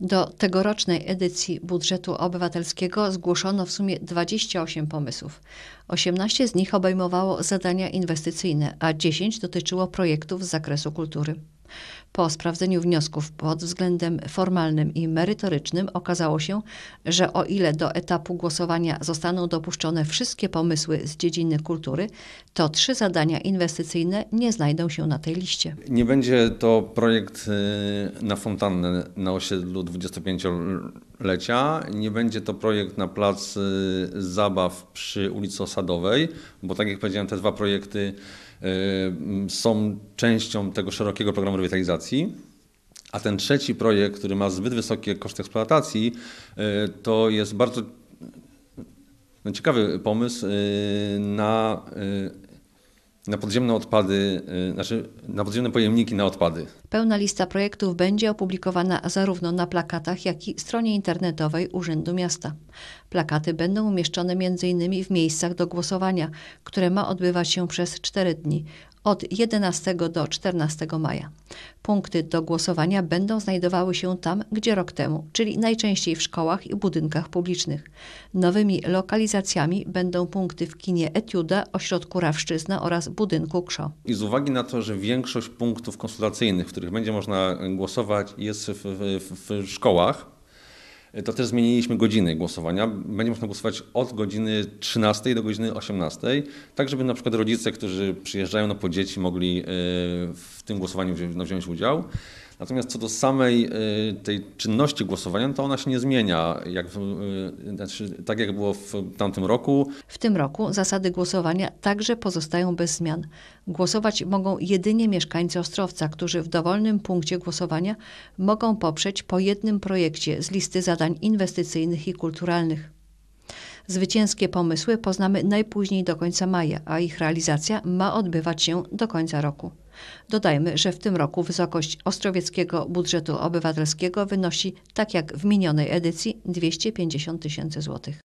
Do tegorocznej edycji budżetu obywatelskiego zgłoszono w sumie 28 pomysłów. 18 z nich obejmowało zadania inwestycyjne, a 10 dotyczyło projektów z zakresu kultury. Po sprawdzeniu wniosków pod względem formalnym i merytorycznym okazało się, że o ile do etapu głosowania zostaną dopuszczone wszystkie pomysły z dziedziny kultury, to trzy zadania inwestycyjne nie znajdą się na tej liście. Nie będzie to projekt y, na fontannę na osiedlu 25-lecia, nie będzie to projekt na plac y, zabaw przy ulicy Osadowej, bo tak jak powiedziałem, te dwa projekty y, są częścią tego szerokiego programu rewitalizacji eksploatacji. A ten trzeci projekt, który ma zbyt wysokie koszty eksploatacji, y, to jest bardzo no, ciekawy pomysł y, na, y, na podziemne odpady, znaczy na podziemne pojemniki na odpady. Pełna lista projektów będzie opublikowana zarówno na plakatach, jak i stronie internetowej Urzędu Miasta. Plakaty będą umieszczone m.in. w miejscach do głosowania, które ma odbywać się przez 4 dni od 11 do 14 maja. Punkty do głosowania będą znajdowały się tam, gdzie rok temu, czyli najczęściej w szkołach i budynkach publicznych. Nowymi lokalizacjami będą punkty w kinie Etiuda, ośrodku Rawszczyzna oraz budynku KRZO. I z uwagi na to, że większość punktów konsultacyjnych, w których będzie można głosować, jest w, w, w szkołach, to też zmieniliśmy godziny głosowania. Będzie można głosować od godziny 13 do godziny 18, tak żeby na przykład rodzice, którzy przyjeżdżają no, po dzieci, mogli e, w tym głosowaniu wziąć, no, wziąć udział. Natomiast co do samej y, tej czynności głosowania, no to ona się nie zmienia, jak, y, znaczy, tak jak było w tamtym roku. W tym roku zasady głosowania także pozostają bez zmian. Głosować mogą jedynie mieszkańcy Ostrowca, którzy w dowolnym punkcie głosowania mogą poprzeć po jednym projekcie z listy zadań inwestycyjnych i kulturalnych. Zwycięskie pomysły poznamy najpóźniej do końca maja, a ich realizacja ma odbywać się do końca roku. Dodajmy, że w tym roku wysokość ostrowieckiego budżetu obywatelskiego wynosi, tak jak w minionej edycji, 250 tysięcy złotych.